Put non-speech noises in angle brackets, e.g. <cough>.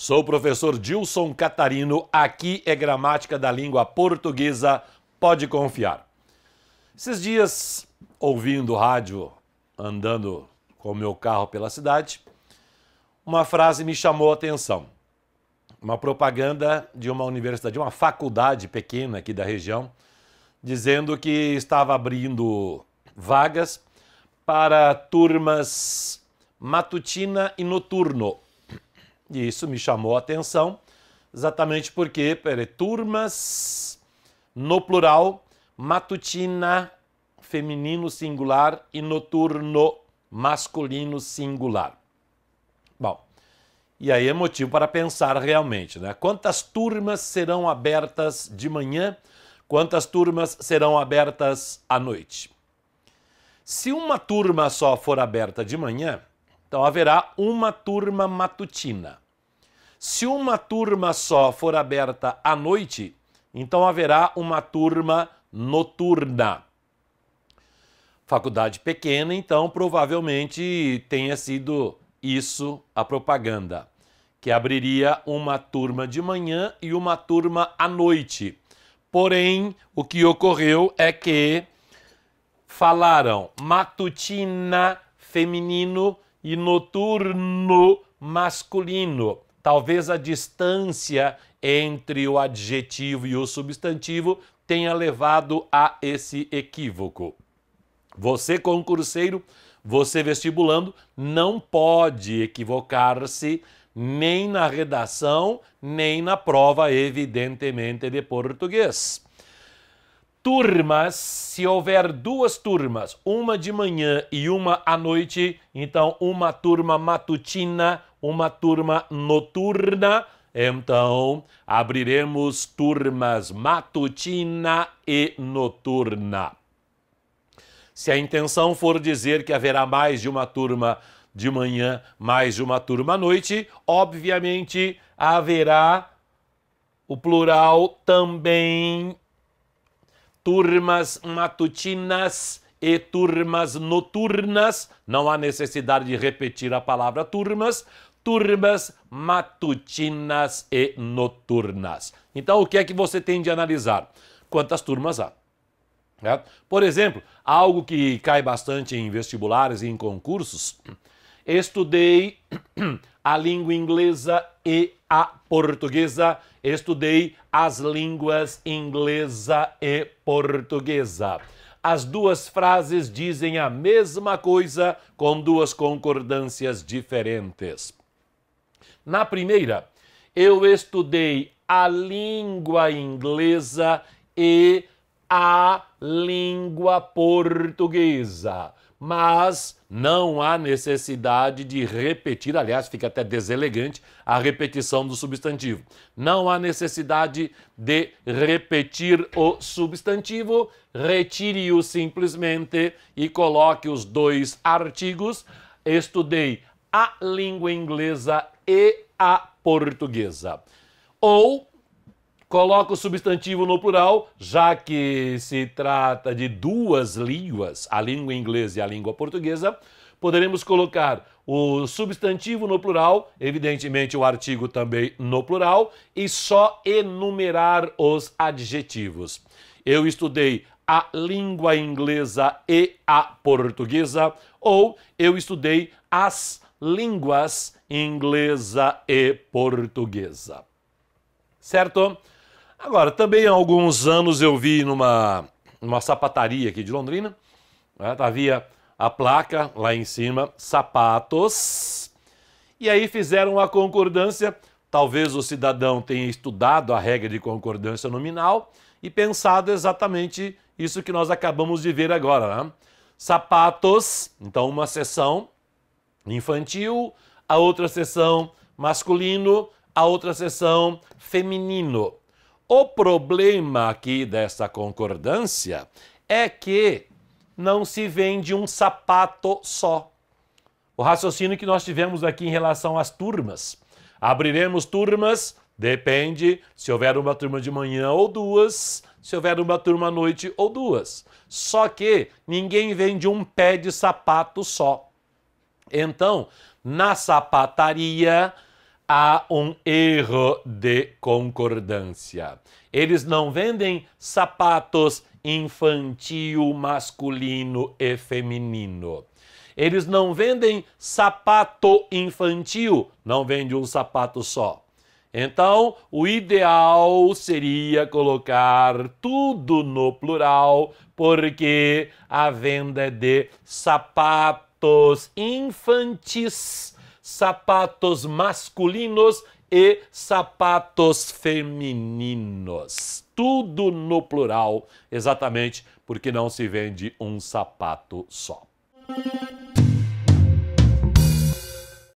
Sou o professor Dilson Catarino, aqui é Gramática da Língua Portuguesa, pode confiar. Esses dias, ouvindo rádio, andando com o meu carro pela cidade, uma frase me chamou a atenção. Uma propaganda de uma universidade, uma faculdade pequena aqui da região, dizendo que estava abrindo vagas para turmas matutina e noturno e isso me chamou a atenção, exatamente porque, peraí, turmas no plural, matutina feminino singular e noturno masculino singular. Bom, e aí é motivo para pensar realmente, né? Quantas turmas serão abertas de manhã? Quantas turmas serão abertas à noite? Se uma turma só for aberta de manhã, então haverá uma turma matutina. Se uma turma só for aberta à noite, então haverá uma turma noturna. Faculdade pequena, então provavelmente tenha sido isso a propaganda, que abriria uma turma de manhã e uma turma à noite. Porém, o que ocorreu é que falaram matutina feminino e noturno masculino. Talvez a distância entre o adjetivo e o substantivo tenha levado a esse equívoco. Você, concurseiro, você vestibulando, não pode equivocar-se nem na redação, nem na prova, evidentemente, de português turmas, se houver duas turmas, uma de manhã e uma à noite, então uma turma matutina, uma turma noturna, então abriremos turmas matutina e noturna. Se a intenção for dizer que haverá mais de uma turma de manhã, mais de uma turma à noite, obviamente haverá o plural também turmas matutinas e turmas noturnas, não há necessidade de repetir a palavra turmas, turmas matutinas e noturnas. Então, o que é que você tem de analisar? Quantas turmas há? É? Por exemplo, algo que cai bastante em vestibulares e em concursos, estudei <clears throat> a língua inglesa e a portuguesa, estudei as línguas inglesa e portuguesa. As duas frases dizem a mesma coisa com duas concordâncias diferentes. Na primeira, eu estudei a língua inglesa e a língua portuguesa mas não há necessidade de repetir, aliás, fica até deselegante a repetição do substantivo. Não há necessidade de repetir o substantivo, retire-o simplesmente e coloque os dois artigos. Estudei a língua inglesa e a portuguesa. Ou coloca o substantivo no plural, já que se trata de duas línguas, a língua inglesa e a língua portuguesa, poderemos colocar o substantivo no plural, evidentemente o artigo também no plural, e só enumerar os adjetivos. Eu estudei a língua inglesa e a portuguesa, ou eu estudei as línguas inglesa e portuguesa. Certo? Agora, também há alguns anos eu vi numa, numa sapataria aqui de Londrina, né? havia a placa lá em cima, sapatos, e aí fizeram a concordância. Talvez o cidadão tenha estudado a regra de concordância nominal e pensado exatamente isso que nós acabamos de ver agora. Né? Sapatos, então uma sessão infantil, a outra sessão masculino, a outra sessão feminino. O problema aqui dessa concordância é que não se vende um sapato só. O raciocínio que nós tivemos aqui em relação às turmas. Abriremos turmas, depende se houver uma turma de manhã ou duas, se houver uma turma à noite ou duas. Só que ninguém vende um pé de sapato só. Então, na sapataria, há um erro de concordância. Eles não vendem sapatos infantil, masculino e feminino. Eles não vendem sapato infantil, não vende um sapato só. Então, o ideal seria colocar tudo no plural, porque a venda é de sapatos infantis sapatos masculinos e sapatos femininos. Tudo no plural, exatamente porque não se vende um sapato só.